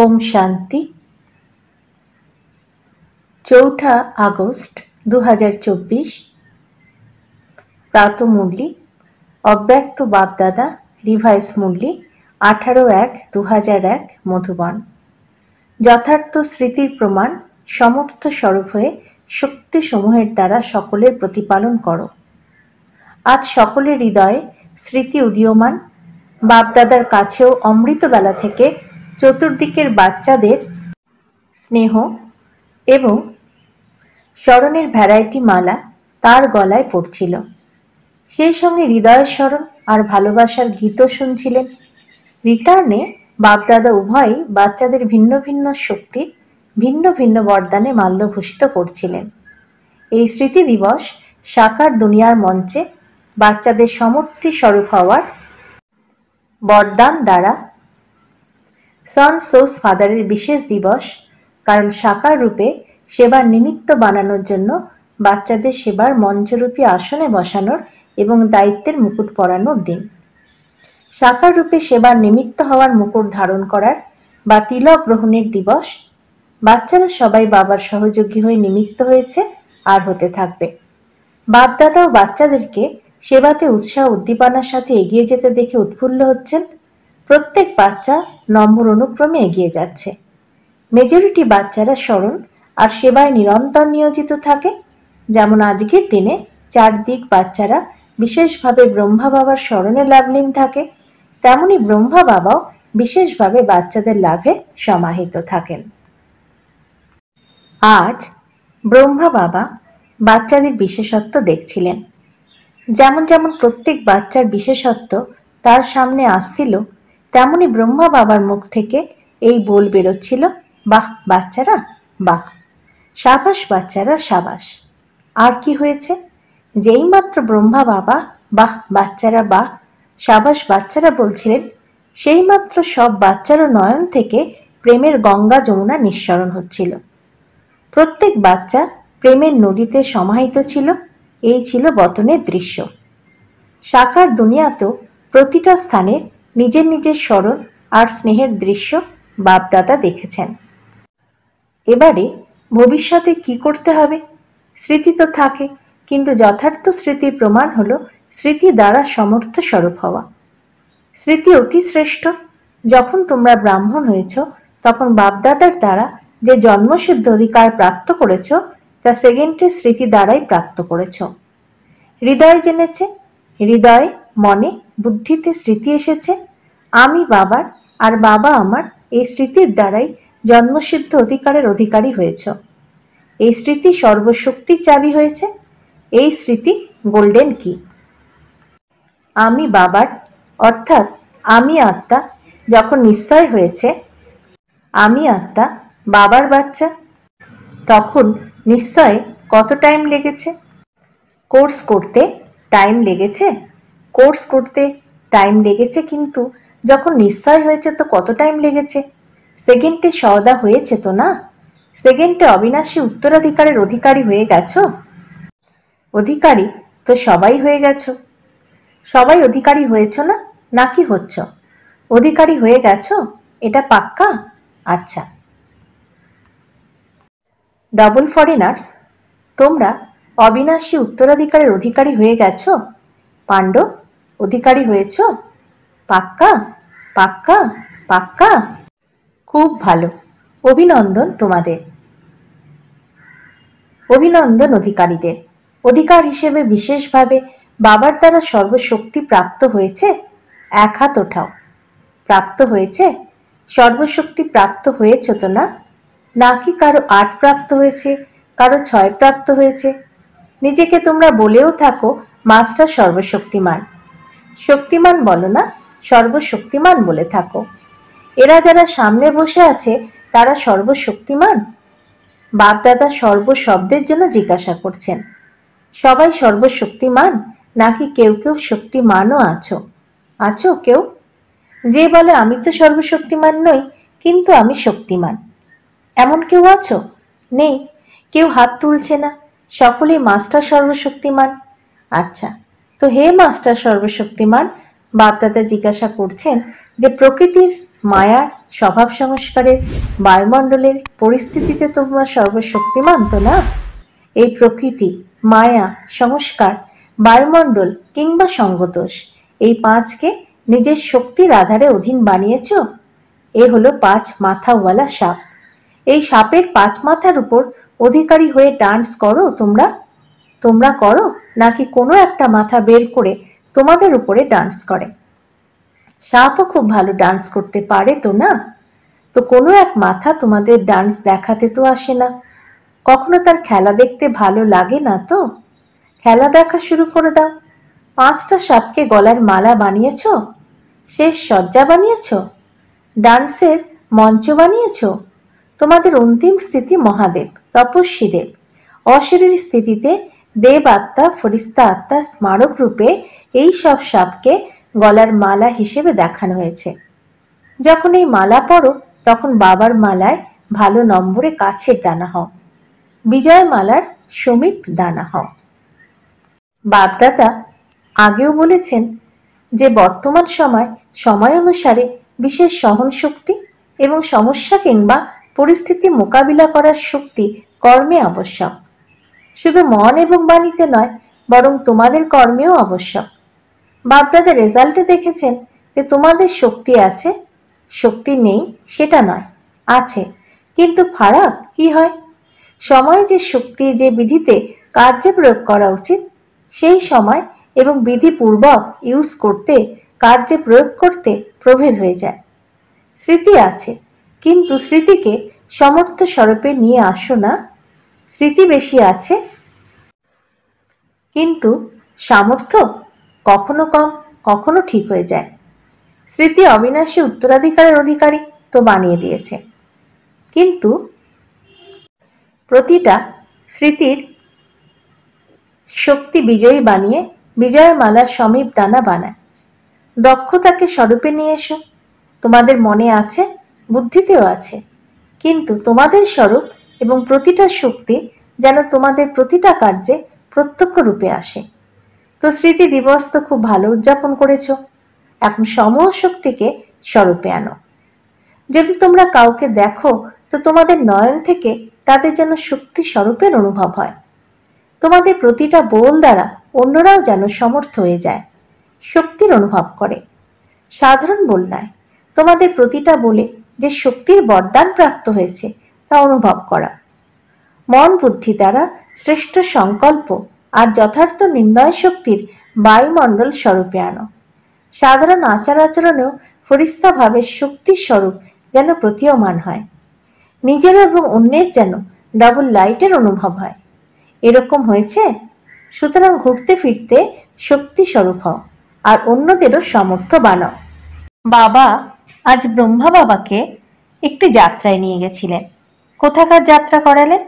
ওম শান্তি চৌঠা আগস্ট দু হাজার চব্বিশ প্রাত মুরলি অব্যক্ত বাপদাদা রিভাইস মুরলি আঠারো এক দু হাজার এক মধুবন যথার্থ স্মৃতির প্রমাণ সমর্থ স্বরূপ হয়ে শক্তিসমূহের দ্বারা সকলের প্রতিপালন করো আজ সকলের হৃদয়ে স্মৃতি উদীয়মান বাপদাদার কাছেও অমৃতবেলা থেকে চতুর্দিকের বাচ্চাদের স্নেহ এবং স্মরণের ভ্যারাইটি মালা তার গলায় পড়ছিল সেই সঙ্গে হৃদয়ের স্মরণ আর ভালোবাসার গীতও শুনছিলেন রিটার্নে বাপদাদা উভয়ই বাচ্চাদের ভিন্ন ভিন্ন শক্তির ভিন্ন ভিন্ন বরদানে মাল্যভূষিত করছিলেন এই স্মৃতি দিবস সাকার দুনিয়ার মঞ্চে বাচ্চাদের সমর্থি স্বরূপ হওয়ার বরদান দ্বারা সন সোস ফাদারের বিশেষ দিবস কারণ সাকার রূপে সেবার নিমিত্ত বানানোর জন্য বাচ্চাদের সেবার মঞ্চরূপী আসনে বসানোর এবং দায়িত্বের মুকুট পরানোর দিন সাকার রূপে সেবার নিমিত্ত হওয়ার মুকুট ধারণ করার বা তিলক গ্রহণের দিবস বাচ্চারা সবাই বাবার সহযোগী হয়ে নিমিত্ত হয়েছে আর হতে থাকবে বাপদাদাও বাচ্চাদেরকে সেবাতে উৎসাহ উদ্দীপনার সাথে এগিয়ে যেতে দেখে উৎফুল্ল হচ্ছেন প্রত্যেক বাচ্চা নম্বর অনুক্রমে এগিয়ে যাচ্ছে মেজরিটি বাচ্চারা স্মরণ আর সেবায় নিরন্তর নিয়োজিত থাকে যেমন আজকের দিনে চারদিক বাচ্চারা বিশেষভাবে ব্রহ্মা বাবার স্মরণে লাভলীন থাকে তেমনি ব্রহ্মা বাবাও বিশেষভাবে বাচ্চাদের লাভে সমাহিত থাকেন আজ ব্রহ্মা বাবা বাচ্চাদের বিশেষত্ব দেখছিলেন যেমন যেমন প্রত্যেক বাচ্চার বিশেষত্ব তার সামনে আসছিল তেমনি ব্রহ্মা বাবার মুখ থেকে এই বোল বেরোচ্ছিল বাহ বাচ্চারা বাহ সাবাস বাচ্চারা সাবাস আর কি হয়েছে যেই মাত্র ব্রহ্মা বাবা বাহ বাচ্চারা বাহ সাবাস বাচ্চারা বলছিলেন সেই মাত্র সব বাচ্চারও নয়ন থেকে প্রেমের গঙ্গা যমুনা নিঃসরণ হচ্ছিল প্রত্যেক বাচ্চা প্রেমের নদীতে সমাহিত ছিল এই ছিল বতনের দৃশ্য সাকার দুনিয়াতেও প্রতিটা স্থানের নিজের নিজের স্মরণ আর স্নেহের দৃশ্য বাপদাদা দেখেছেন এবারে ভবিষ্যতে কি করতে হবে স্মৃতি তো থাকে কিন্তু যথার্থ স্মৃতির প্রমাণ হল স্মৃতি দ্বারা সমর্থ স্বরূপ হওয়া স্মৃতি অতি শ্রেষ্ঠ যখন তোমরা ব্রাহ্মণ হয়েছ তখন বাপদাদার দ্বারা যে জন্মসিদ্ধ অধিকার প্রাপ্ত করেছ তা সেকেন্ডের স্মৃতি দ্বারাই প্রাপ্ত করেছ হৃদয় জেনেছে হৃদয় মনে বুদ্ধিতে স্মৃতি এসেছে আমি বাবার আর বাবা আমার এই স্মৃতির দ্বারাই জন্মসিদ্ধ অধিকারের অধিকারী হয়েছ এই স্মৃতি সর্বশক্তির চাবি হয়েছে এই স্মৃতি গোল্ডেন কি আমি বাবার অর্থাৎ আমি আত্মা যখন নিশ্চয় হয়েছে আমি আত্মা বাবার বাচ্চা তখন নিশ্চয় কত টাইম লেগেছে কোর্স করতে টাইম লেগেছে কোর্স করতে টাইম লেগেছে কিন্তু যখন নিশ্চয় হয়েছে তো কত টাইম লেগেছে সেকেন্ডে সওদা হয়েছে তো না সেকেন্ডে অবিনাশী উত্তরাধিকারের অধিকারী হয়ে গেছ অধিকারী তো সবাই হয়ে গেছ সবাই অধিকারী হয়েছ না নাকি হচ্ছ অধিকারী হয়ে গেছ এটা পাক্কা আচ্ছা ডাবল ফরেনার্স তোমরা অবিনাশী উত্তরাধিকারের অধিকারী হয়ে গেছ পাণ্ডব অধিকারী হয়েছ পাক্কা পাক্কা পাক্কা খুব ভালো অভিনন্দন তোমাদের অভিনন্দন অধিকারীদের অধিকার হিসেবে বিশেষভাবে বাবার দ্বারা সর্বশক্তি প্রাপ্ত হয়েছে এক হাত ওঠাও প্রাপ্ত হয়েছে সর্বশক্তি প্রাপ্ত হয়েছ তো না নাকি কারো আট প্রাপ্ত হয়েছে কারো ছয় প্রাপ্ত হয়েছে নিজেকে তোমরা বলেও থাকো মাস্টার সর্বশক্তিমান শক্তিমান বলো না সর্বশক্তিমান বলে থাকো এরা যারা সামনে বসে আছে তারা সর্বশক্তিমান বাপদাদা সর্বশব্দের জন্য জিজ্ঞাসা করছেন সবাই সর্বশক্তিমান নাকি কেউ কেউ শক্তিমানও আছো আছো কেউ যে বলে আমি তো সর্বশক্তিমান নই কিন্তু আমি শক্তিমান এমন কেউ আছো নেই কেউ হাত তুলছে না সকলেই মাস্টার সর্বশক্তিমান আচ্ছা তো হে মাস্টার সর্বশক্তিমান বাপদাদা জিজ্ঞাসা করছেন যে প্রকৃতির মায়ার স্বভাব সংস্কারের বায়ুমণ্ডলের পরিস্থিতিতে তোমরা সর্বশক্তিমান তো না এই প্রকৃতি মায়া সংস্কার বায়ুমণ্ডল কিংবা সঙ্গতোষ এই পাঁচকে নিজের শক্তির আধারে অধীন বানিয়েছ এ হলো পাঁচ মাথাওয়ালা সাপ এই সাপের পাঁচ মাথার উপর অধিকারী হয়ে ডান্স করো তোমরা তোমরা করো নাকি কোনো একটা মাথা বের করে তোমাদের উপরে ডান্স করে সাপও খুব ভালো ডান্স করতে পারে তো না তো কোনো এক মাথা তোমাদের ডান্স দেখাতে তো আসে না কখনো তার খেলা দেখতে ভালো লাগে না তো খেলা দেখা শুরু করে দাও পাঁচটা সাপকে গলার মালা বানিয়েছ শেষ শয্যা বানিয়েছ ডান্সের মঞ্চ বানিয়েছ তোমাদের অন্তিম স্থিতি মহাদেব তপস্বীদেব অশরীর স্থিতিতে দেব আত্মা ফরিস্তা আত্মা স্মারক রূপে এই সব সাপকে গলার মালা হিসেবে দেখানো হয়েছে যখন এই মালা পরো তখন বাবার মালায় ভালো নম্বরে কাছের দানা হও বিজয় মালার সমীপ দানা হও বাপদাদা আগেও বলেছেন যে বর্তমান সময় সময় অনুসারে বিশেষ সহন শক্তি এবং সমস্যা কিংবা পরিস্থিতি মোকাবিলা করার শক্তি কর্মে আবশ্যক শুধু মন এবং বাণীতে নয় বরং তোমাদের কর্মেও আবশ্যক বাপদাদা রেজাল্টে দেখেছেন যে তোমাদের শক্তি আছে শক্তি নেই সেটা নয় আছে কিন্তু ফারাক কি হয় সময় যে শক্তি যে বিধিতে কার্যে প্রয়োগ করা উচিত সেই সময় এবং বিধিপূর্বক ইউজ করতে কার্যে প্রয়োগ করতে প্রভেদ হয়ে যায় স্মৃতি আছে কিন্তু স্মৃতিকে সমর্থ স্বরূপে নিয়ে আসো না স্মৃতি বেশি আছে কিন্তু সামর্থ্য কখনো কম কখনো ঠিক হয়ে যায় স্মৃতি অবিনাশী উত্তরাধিকারের অধিকারী তো বানিয়ে দিয়েছে কিন্তু প্রতিটা স্মৃতির শক্তি বিজয়ী বানিয়ে বিজয় মালার সমীপ দানা বানায় দক্ষতাকে স্বরূপে নিয়ে এসো তোমাদের মনে আছে বুদ্ধিতেও আছে কিন্তু তোমাদের স্বরূপ এবং প্রতিটা শক্তি যেন তোমাদের প্রতিটা কার্যে প্রত্যক্ষ রূপে আসে তো স্মৃতি দিবস তো খুব ভালো উদযাপন করেছ এখন সমহ শক্তিকে স্বরূপে আনো যদি তোমরা কাউকে দেখো তো তোমাদের নয়ন থেকে তাদের যেন শক্তি স্বরূপের অনুভব হয় তোমাদের প্রতিটা বোল দ্বারা অন্যরাও যেন সমর্থ হয়ে যায় শক্তির অনুভব করে সাধারণ বল নয় তোমাদের প্রতিটা বলে যে শক্তির বরদান প্রাপ্ত হয়েছে তা অনুভব করা মন বুদ্ধি দ্বারা শ্রেষ্ঠ সংকল্প আর যথার্থ নির্ণয় শক্তির বায়ুমণ্ডল স্বরূপে আনো সাধারণ আচার আচরণেও ফরিস্তাভাবে শক্তির স্বরূপ যেন প্রতীয়মান হয় নিজের এবং অন্যের যেন ডাবল লাইটের অনুভব হয় এরকম হয়েছে সুতরাং ঘুরতে ফিরতে শক্তি স্বরূপ হও আর অন্যদেরও সামর্থ্য বানাও বাবা আজ ব্রহ্মা বাবাকে একটি যাত্রায় নিয়ে গেছিলেন কোথাকার যাত্রা করালেন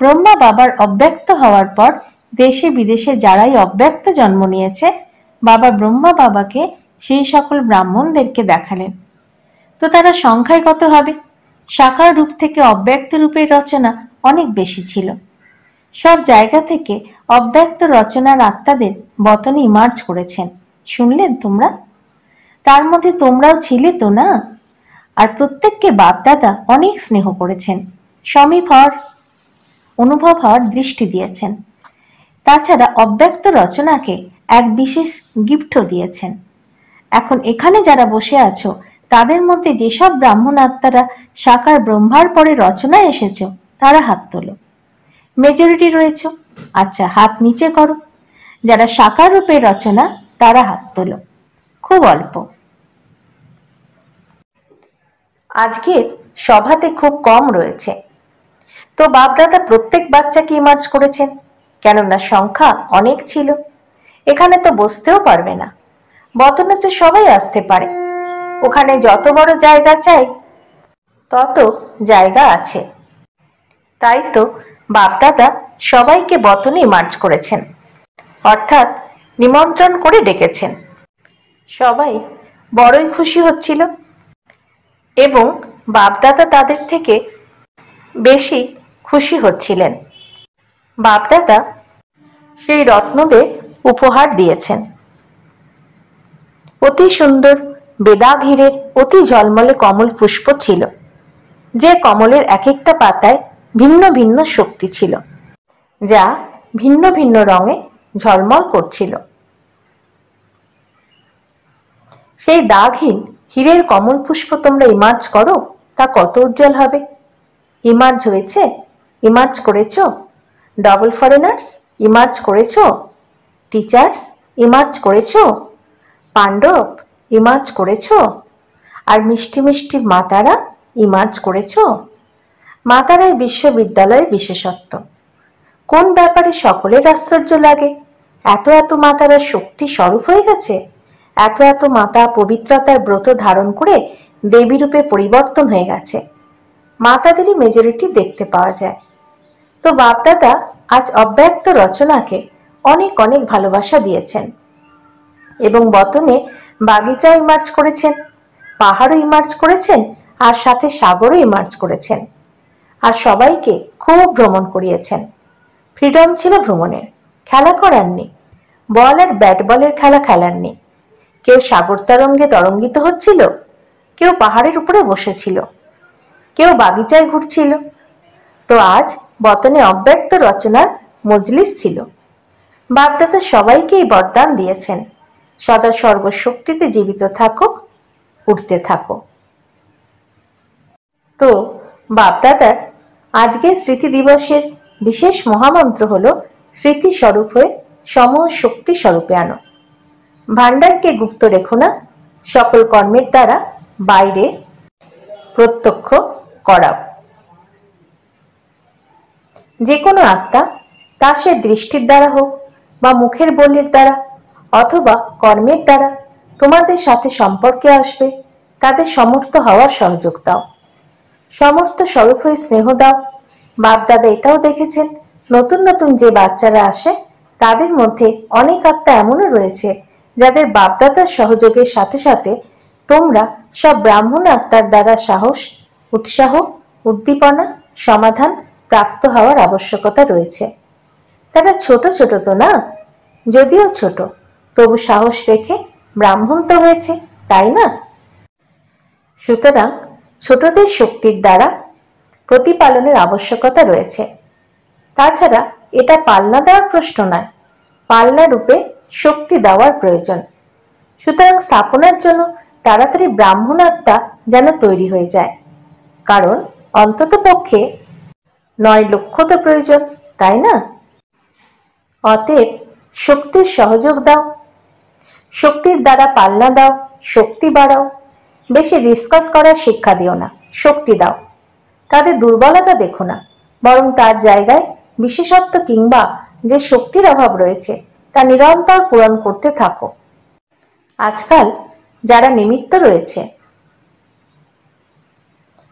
ব্রহ্মা বাবার অব্যক্ত হওয়ার পর দেশে বিদেশে যারাই অব্যক্ত জন্ম নিয়েছে বাবা ব্রহ্মা বাবাকে সেই সকল ব্রাহ্মণদেরকে দেখালেন তো তারা সংখ্যায় কত হবে সাকার রূপ থেকে অব্যক্ত রূপের রচনা অনেক বেশি ছিল সব জায়গা থেকে অব্যক্ত রচনার আত্মাদের বতনে ইমার্জ করেছেন শুনলেন তোমরা তার মধ্যে তোমরাও ছিলে তো না আর প্রত্যেককে বাপদাদা অনেক স্নেহ করেছেন সমীভর অনুভব হওয়ার দৃষ্টি দিয়েছেন তাছাড়া অব্যক্ত রচনাকে এক বিশেষ গিফটও দিয়েছেন এখন এখানে যারা বসে আছো তাদের মধ্যে যেসব ব্রাহ্মণ আত্মারা সাকার ব্রহ্মার পরে রচনায় এসেছ তারা হাত তোল মেজরিটি রয়েছ আচ্ছা হাত নিচে করো যারা সাকার রূপে রচনা তারা হাত তোল খুব অল্প আজকের সভাতে খুব কম রয়েছে তো বাপদাদা প্রত্যেক বাচ্চাকে ইমার্জ করেছেন কেননা সংখ্যা অনেক ছিল এখানে তো বসতেও পারবে না বতনে তো সবাই আসতে পারে ওখানে যত বড় জায়গা চাই তত জায়গা আছে তাই তো বাপদাদা সবাইকে বতনে মার্চ করেছেন অর্থাৎ নিমন্ত্রণ করে ডেকেছেন সবাই বড়ই খুশি হচ্ছিল এবং বাপদাদা তাদের থেকে বেশি খুশি হচ্ছিলেন বাপদাদা সেই রত্নদের উপহার দিয়েছেন অতি সুন্দর বেদাধীরের অতি ঝলমলে কমল পুষ্প ছিল যে কমলের এক একটা পাতায় ভিন্ন ভিন্ন শক্তি ছিল যা ভিন্ন ভিন্ন রঙে ঝলমল করছিল সেই দাগহীন হীরের কমল পুষ্প তোমরা ইমার্জ করো তা কত উজ্জ্বল হবে ইমার্জ হয়েছে ইমার্জ করেছ ডবল ফরেনার্স ইমার্জ করেছ টিচার্স ইমার্জ করেছ পাণ্ডব ইমার্জ করেছ আর মিষ্টি মিষ্টি মাতারা ইমার্জ করেছ মাতারাই বিশ্ববিদ্যালয়ের বিশেষত্ব কোন ব্যাপারে সকলের আশ্চর্য লাগে এত এত মাতারা শক্তি স্বরূপ হয়ে গেছে এত এত মাতা পবিত্রতার ব্রত ধারণ করে দেবীরূপে পরিবর্তন হয়ে গেছে মাতাদেরই মেজরিটি দেখতে পাওয়া যায় তো বাপদাদা আজ অব্যক্ত রচনাকে অনেক অনেক ভালোবাসা দিয়েছেন এবং বতনে বাগিচা ইমার্জ করেছেন পাহাড়ও ইমার্জ করেছেন আর সাথে সাগরও ইমার্জ করেছেন আর সবাইকে খুব ভ্রমণ করিয়েছেন ফ্রিডম ছিল ভ্রমণের খেলা করাননি বল আর ব্যাট বলের খেলা খেলাননি কেউ সাগর তরঙ্গে তরঙ্গিত হচ্ছিল কেউ পাহাড়ের উপরে বসেছিল কেউ বাগিচায় ঘুরছিল তো আজ বতনে অব্যক্ত রচনার মজলিস ছিল বাপদাদা সবাইকেই বরদান দিয়েছেন সদা সর্বশক্তিতে জীবিত থাকো উঠতে থাকো তো বাপদাদার আজকের স্মৃতি দিবসের বিশেষ মহামন্ত্র হল স্মৃতি স্বরূপ হয়ে সম শক্তি স্বরূপে আনো ভাণ্ডারকে গুপ্ত রেখো না সকল কর্মের দ্বারা বাইরে প্রত্যক্ষ করাও যে কোনো আত্মা তা সে দৃষ্টির দ্বারা হোক বা মুখের বলির দ্বারা অথবা কর্মের দ্বারা তোমাদের সাথে সম্পর্কে আসবে তাদের সমর্থ হওয়ার সহযোগ দাও সমর্থ স্বরূপ হয়ে স্নেহ দাও বাপদাদা এটাও দেখেছেন নতুন নতুন যে বাচ্চারা আসে তাদের মধ্যে অনেক আত্মা এমনও রয়েছে যাদের বাপদাদার সহযোগের সাথে সাথে তোমরা সব ব্রাহ্মণ আত্মার দ্বারা সাহস উৎসাহ উদ্দীপনা সমাধান প্রাপ্ত হওয়ার আবশ্যকতা রয়েছে তারা ছোট ছোট তো না যদিও ছোট তবু সাহস রেখে ব্রাহ্মণ তো হয়েছে তাই না সুতরাং ছোটদের শক্তির দ্বারা প্রতিপালনের আবশ্যকতা রয়েছে তাছাড়া এটা পাল্লা দেওয়ার প্রশ্ন নয় পাল্লা রূপে শক্তি দেওয়ার প্রয়োজন সুতরাং স্থাপনার জন্য তাড়াতাড়ি ব্রাহ্মণ আত্মা যেন তৈরি হয়ে যায় কারণ অন্তত পক্ষে নয় লক্ষ্যতা তো প্রয়োজন তাই না অতএব শক্তির সহযোগ দাও শক্তির দ্বারা পাল্লা দাও শক্তি বাড়াও বেশি ডিসকাস করার শিক্ষা দিও না শক্তি দাও তাদের দুর্বলতা দেখো না বরং তার জায়গায় বিশেষত্ব কিংবা যে শক্তির অভাব রয়েছে তা নিরন্তর পূরণ করতে থাকো আজকাল যারা নিমিত্ত রয়েছে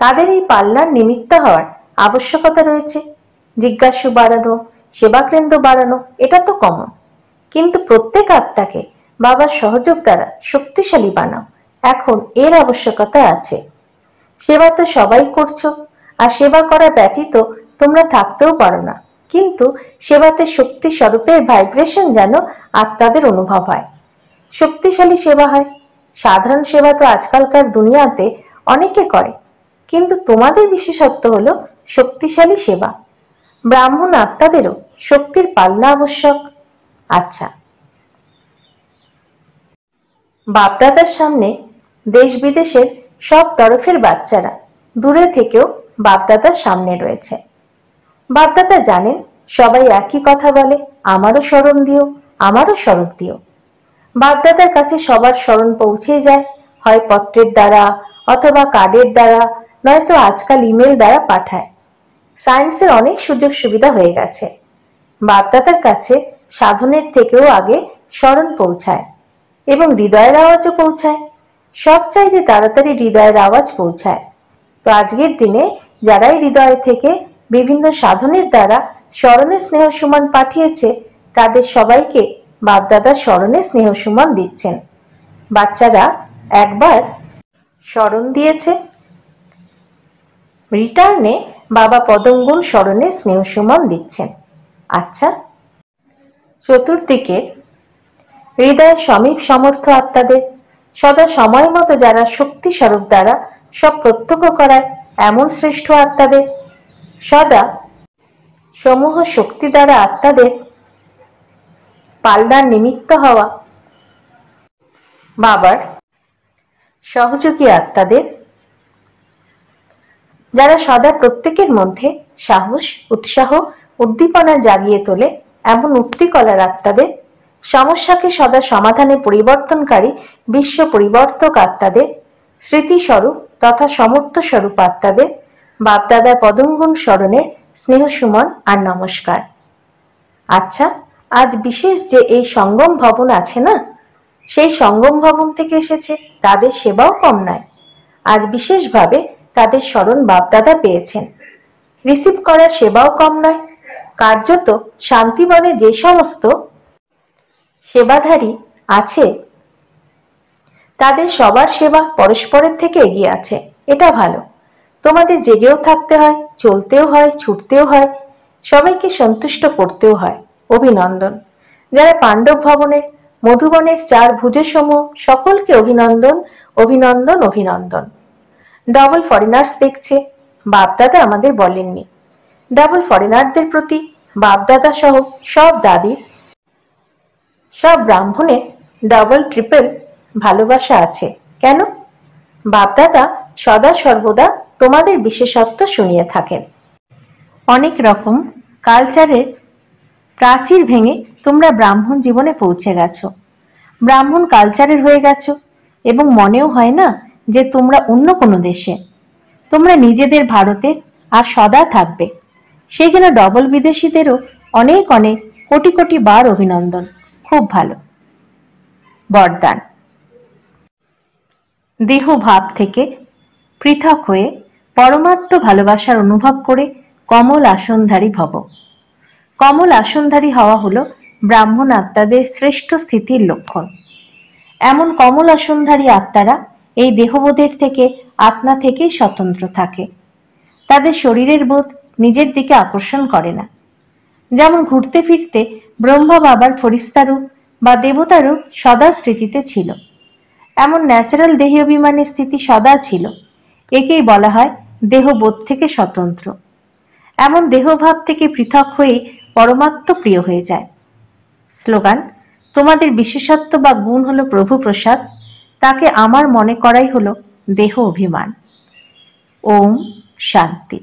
তাদের এই পাল্লার নিমিত্ত হওয়ার আবশ্যকতা রয়েছে জিজ্ঞাসু বাড়ানো সেবাকেন্দ্র বাড়ানো এটা তো কমন কিন্তু প্রত্যেক আত্মাকে বাবার সহযোগ দ্বারা শক্তিশালী বানাও এখন এর আবশ্যকতা আছে সেবা তো সবাই করছো আর সেবা করা ব্যতীত তোমরা থাকতেও পারো না কিন্তু সেবাতে শক্তি স্বরূপের ভাইব্রেশন যেন আত্মাদের অনুভব হয় শক্তিশালী সেবা হয় সাধারণ সেবা তো আজকালকার দুনিয়াতে অনেকে করে কিন্তু তোমাদের বিশেষত্ব হলো শক্তিশালী সেবা ব্রাহ্মণ আত্মাদেরও শক্তির পাল্লা আবশ্যক আচ্ছা বাপদাদার সামনে দেশ বিদেশের সব তরফের বাচ্চারা দূরে থেকেও বাপদাদার সামনে রয়েছে বাপদাদা জানেন সবাই একই কথা বলে আমারও স্মরণ দিও আমারও স্মরণ দিও বাপদাদার কাছে সবার স্মরণ পৌঁছে যায় হয় পত্রের দ্বারা অথবা কার্ডের দ্বারা নয়তো আজকাল ইমেল দ্বারা পাঠায় সায়েন্সের অনেক সুযোগ সুবিধা হয়ে গেছে বাপদাতার কাছে সাধনের থেকেও আগে স্মরণ পৌঁছায় এবং হৃদয়ের আওয়াজও পৌঁছায় সব চাইতে তাড়াতাড়ি হৃদয়ের আওয়াজ পৌঁছায় তো আজকের দিনে যারাই হৃদয় থেকে বিভিন্ন সাধনের দ্বারা স্মরণে স্নেহ সমান পাঠিয়েছে তাদের সবাইকে বাপদাদা স্মরণে স্নেহ সমান দিচ্ছেন বাচ্চারা একবার স্মরণ দিয়েছে রিটার্নে বাবা পদঙ্গুল স্মরণে স্নেহ সুমন দিচ্ছেন আচ্ছা চতুর্দিকে হৃদয়ের সমীপ সমর্থ আত্মাদের সদা সময় মতো যারা শক্তি স্বরূপ দ্বারা সব প্রত্যক্ষ করায় এমন শ্রেষ্ঠ আত্মাদের সদা সমূহ শক্তি দ্বারা আত্মাদের পাল্লার নিমিত্ত হওয়া বাবার সহযোগী আত্মাদের যারা সদা প্রত্যেকের মধ্যে সাহস উৎসাহ উদ্দীপনা জাগিয়ে তোলে এমন উক্তিকলার আত্মাদের সমস্যাকে সদা সমাধানে পরিবর্তনকারী বিশ্ব পরিবর্তক আত্মাদের স্মৃতিস্বরূপ তথা সমর্থ স্বরূপ আত্মাদের বাপদাদা পদঙ্গন স্মরণের স্নেহসুমন আর নমস্কার আচ্ছা আজ বিশেষ যে এই সঙ্গম ভবন আছে না সেই সঙ্গম ভবন থেকে এসেছে তাদের সেবাও কম নয় আজ বিশেষভাবে তাদের স্মরণ বাপদাদা পেয়েছেন রিসিভ করার সেবাও কম নয় কার্যত শান্তিবনে যে সমস্ত সেবাধারী আছে তাদের সবার সেবা পরস্পরের থেকে এগিয়ে আছে এটা ভালো তোমাদের জেগেও থাকতে হয় চলতেও হয় ছুটতেও হয় সবাইকে সন্তুষ্ট করতেও হয় অভিনন্দন যারা পাণ্ডব ভবনের মধুবনের চার ভুজসমূহ সকলকে অভিনন্দন অভিনন্দন অভিনন্দন ডাবল ফরেনার্স দেখছে বাপদাদা আমাদের বলেননি ডাবল ফরেনারদের প্রতি বাপদাদা সহ সব দাদির সব ব্রাহ্মণের ডাবল ট্রিপল ভালোবাসা আছে কেন বাপদাদা সদা সর্বদা তোমাদের বিশেষত্ব শুনিয়ে থাকেন অনেক রকম কালচারের প্রাচীর ভেঙে তোমরা ব্রাহ্মণ জীবনে পৌঁছে গেছো ব্রাহ্মণ কালচারের হয়ে গেছো এবং মনেও হয় না যে তোমরা অন্য কোনো দেশে তোমরা নিজেদের ভারতে আর সদা থাকবে সেই জন্য ডবল বিদেশিদেরও অনেক অনেক কোটি কোটি বার অভিনন্দন খুব ভালো বরদান দেহ ভাব থেকে পৃথক হয়ে পরমাত্ম ভালোবাসার অনুভব করে কমল আসনধারী ভব কমল আসনধারী হওয়া হলো ব্রাহ্মণ আত্মাদের শ্রেষ্ঠ স্থিতির লক্ষণ এমন কমল আসনধারী আত্মারা এই দেহবোধের থেকে আপনা থেকেই স্বতন্ত্র থাকে তাদের শরীরের বোধ নিজের দিকে আকর্ষণ করে না যেমন ঘুরতে ফিরতে ব্রহ্মা বাবার ফরিস্তারূপ বা দেবতারূপ সদা স্মৃতিতে ছিল এমন ন্যাচারাল দেহী অভিমানের স্থিতি সদা ছিল একেই বলা হয় দেহবোধ থেকে স্বতন্ত্র এমন দেহভাব থেকে পৃথক হয়ে পরমাত্ম প্রিয় হয়ে যায় স্লোগান তোমাদের বিশেষত্ব বা গুণ হলো প্রভু প্রসাদ তাকে আমার মনে করাই হলো দেহ অভিমান ওম শান্তি